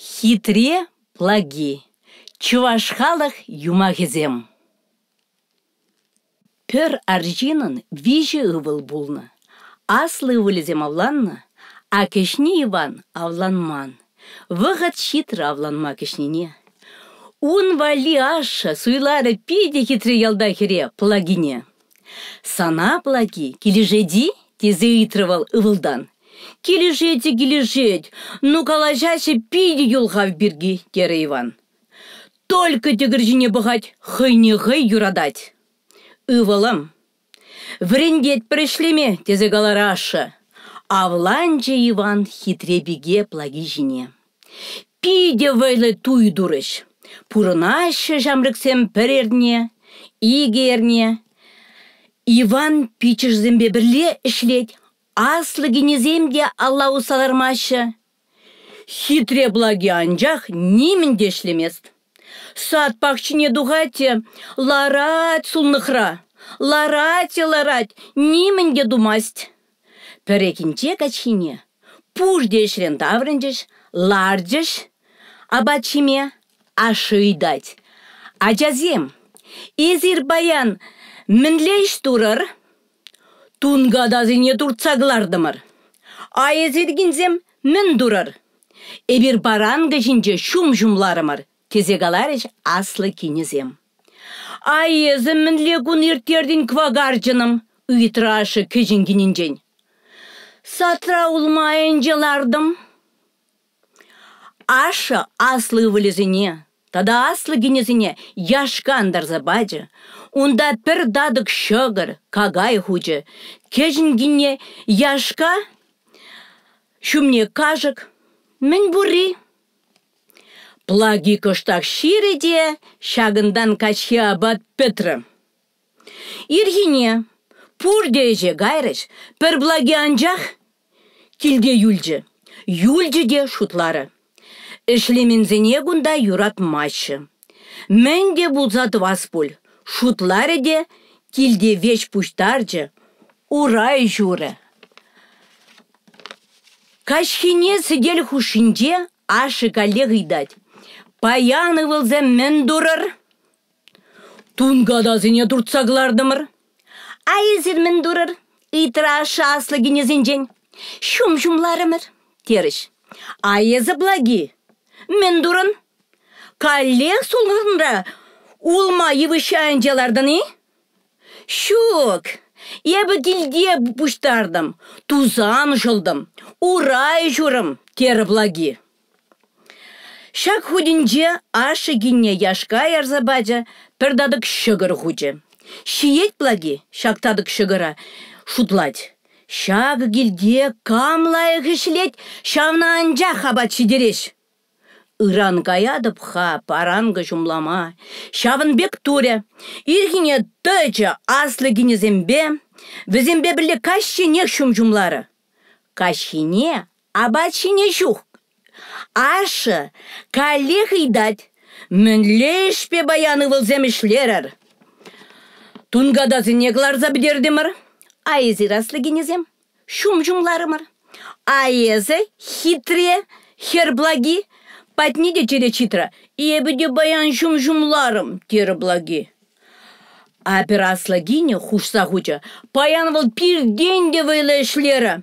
Хитре плаги. Чувашхалах юмагезем. Пөр аржинын виже ывыл булна. Аслы өлізем авланна, а кешни Иван авланман. Вғат шитр авланма кешнине Ун вали аша суйлары пиде хитре ялдахире плагине. Сана плаги кележеди тезы итрывал ывылдан келешеде килежеть, ну пиди юлга в бирги тере иван только богать, жіне бұғать хай юрадать ывылым врендет пришлеме тезе галарашы авланче иван хитре беге плаги жіне пиде вайлы туй дурыш пурынашы жамрыксем перерне, игерне иван пичеш зембе берле ішлет аслы кенезем Аллау алла усалармашы. Хитре благи анжақ немін дешлемест. Сат пақшыне дұғате, ларат сулнықра, ларате ларат, немін де дұмаст. Пірекінче качхине, пуш дешлен таврынжеш, ларджеш, абачиме ашыйдать. Аджазем, изір баян, мінлейш тұрыр, Тунга дазине турцаглардымыр. Айезергинзем мін дурар. Эбир баранга жинже шум жумларымыр. Тезегаларыш аслы кинезем. Айезім мінле күн ертерден квагаржыным. Уитраши кежінгенінжен. Сатра улмайын Аша аслы вылезіне, тада аслы генезіне яшкандар забаджы. Унда пір дадық шығыр, кагай хуже. Кежінгіне яшка, шумне қажық мін бұри. Плаги кыштақ ширеде, шагындан качхи абат петрі. Иргіне, пурдеже гайрыш, пір благи анжақ, килде юльжі. Юльжі де шутлары. Ишлемензене гунда юратмашы. Мен де вас аспуль де килде веч жы урай журы. Кашхине сидел хушинде, ашы коллег идать. вылзе мен дурыр. Тунгада зене турцаглардымыр. А езір мен дурыр, итра шаслы генезінжен. Шум-шумларымыр, теріш. Айызы благи, мен дурын. Коллег сулғынра улма евышайын жалардыны? Шук, ебі гилде бұштардым, тузам жылдым, урай жұрым, тері благи. Шак худінде ашы гинне яшка ярзабаджа пердадык шығыр хучы. Шиет благи, шактадык шығыра, шутлать. Шак гилде камлайы ішілет шавна анжа хабат шидереш ха паранга жумлама. Шавынбек туре, иргіне тәчі аслы генезембе, візембе ббілле кащине шум жумлары. кащине абачине жух. Ашы, калех идать, пе баяны вылземішлерар. Тунгада зінеглар забдердімір, айызы раслы генезем, шум жумларымыр. Айызы хитре, благи! Подните И де баян жум-жумларым, благи. благи. Операслагине хушса хуча, паян пир день де шлера,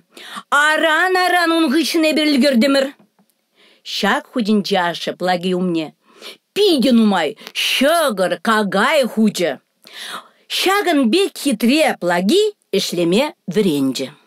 Аран-аран унғышыне демир. Шак худин жашы благи умне. Пиден умай, шығыр, кагай хуча. Шагын бек хитре благи ішлеме віренже.